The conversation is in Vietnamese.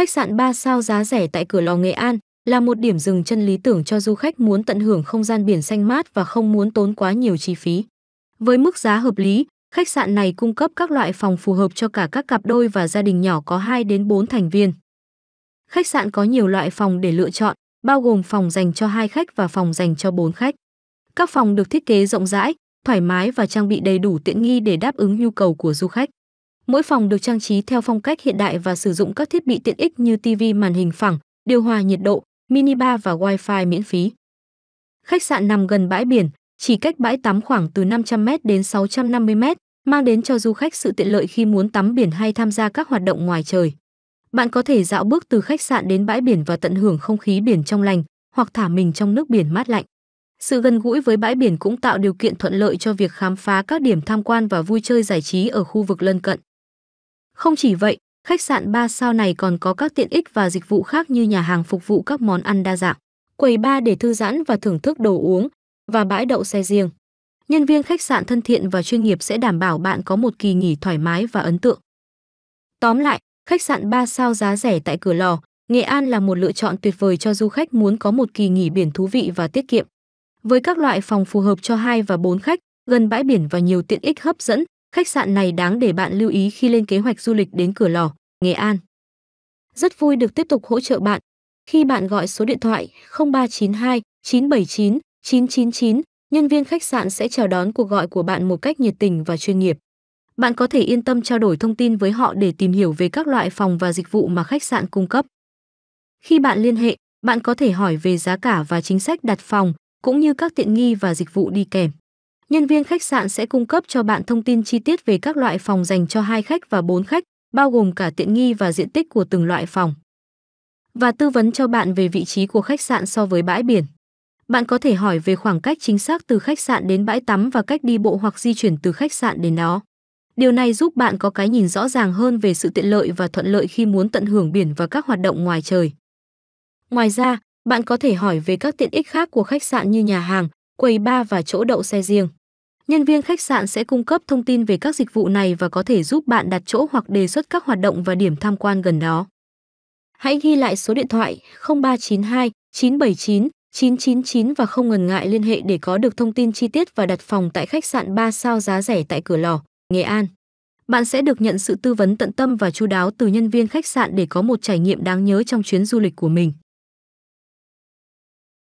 Khách sạn 3 sao giá rẻ tại cửa lò Nghệ An là một điểm dừng chân lý tưởng cho du khách muốn tận hưởng không gian biển xanh mát và không muốn tốn quá nhiều chi phí. Với mức giá hợp lý, khách sạn này cung cấp các loại phòng phù hợp cho cả các cặp đôi và gia đình nhỏ có 2 đến 4 thành viên. Khách sạn có nhiều loại phòng để lựa chọn, bao gồm phòng dành cho hai khách và phòng dành cho 4 khách. Các phòng được thiết kế rộng rãi, thoải mái và trang bị đầy đủ tiện nghi để đáp ứng nhu cầu của du khách. Mỗi phòng được trang trí theo phong cách hiện đại và sử dụng các thiết bị tiện ích như TV màn hình phẳng, điều hòa nhiệt độ, minibar và wifi miễn phí. Khách sạn nằm gần bãi biển, chỉ cách bãi tắm khoảng từ 500m đến 650m, mang đến cho du khách sự tiện lợi khi muốn tắm biển hay tham gia các hoạt động ngoài trời. Bạn có thể dạo bước từ khách sạn đến bãi biển và tận hưởng không khí biển trong lành hoặc thả mình trong nước biển mát lạnh. Sự gần gũi với bãi biển cũng tạo điều kiện thuận lợi cho việc khám phá các điểm tham quan và vui chơi giải trí ở khu vực lân cận. Không chỉ vậy, khách sạn 3 sao này còn có các tiện ích và dịch vụ khác như nhà hàng phục vụ các món ăn đa dạng, quầy bar để thư giãn và thưởng thức đồ uống và bãi đậu xe riêng. Nhân viên khách sạn thân thiện và chuyên nghiệp sẽ đảm bảo bạn có một kỳ nghỉ thoải mái và ấn tượng. Tóm lại, khách sạn 3 sao giá rẻ tại Cửa Lò, Nghệ An là một lựa chọn tuyệt vời cho du khách muốn có một kỳ nghỉ biển thú vị và tiết kiệm. Với các loại phòng phù hợp cho 2 và 4 khách, gần bãi biển và nhiều tiện ích hấp dẫn, Khách sạn này đáng để bạn lưu ý khi lên kế hoạch du lịch đến Cửa Lò, Nghệ An. Rất vui được tiếp tục hỗ trợ bạn khi bạn gọi số điện thoại 0392 979 999 nhân viên khách sạn sẽ chào đón cuộc gọi của bạn một cách nhiệt tình và chuyên nghiệp. Bạn có thể yên tâm trao đổi thông tin với họ để tìm hiểu về các loại phòng và dịch vụ mà khách sạn cung cấp. Khi bạn liên hệ, bạn có thể hỏi về giá cả và chính sách đặt phòng, cũng như các tiện nghi và dịch vụ đi kèm nhân viên khách sạn sẽ cung cấp cho bạn thông tin chi tiết về các loại phòng dành cho hai khách và bốn khách, bao gồm cả tiện nghi và diện tích của từng loại phòng. Và tư vấn cho bạn về vị trí của khách sạn so với bãi biển. Bạn có thể hỏi về khoảng cách chính xác từ khách sạn đến bãi tắm và cách đi bộ hoặc di chuyển từ khách sạn đến đó. Điều này giúp bạn có cái nhìn rõ ràng hơn về sự tiện lợi và thuận lợi khi muốn tận hưởng biển và các hoạt động ngoài trời. Ngoài ra, bạn có thể hỏi về các tiện ích khác của khách sạn như nhà hàng, quầy bar và chỗ đậu xe riêng. Nhân viên khách sạn sẽ cung cấp thông tin về các dịch vụ này và có thể giúp bạn đặt chỗ hoặc đề xuất các hoạt động và điểm tham quan gần đó. Hãy ghi lại số điện thoại 0392 979 999 và không ngần ngại liên hệ để có được thông tin chi tiết và đặt phòng tại khách sạn 3 sao giá rẻ tại Cửa Lò, Nghệ An. Bạn sẽ được nhận sự tư vấn tận tâm và chu đáo từ nhân viên khách sạn để có một trải nghiệm đáng nhớ trong chuyến du lịch của mình.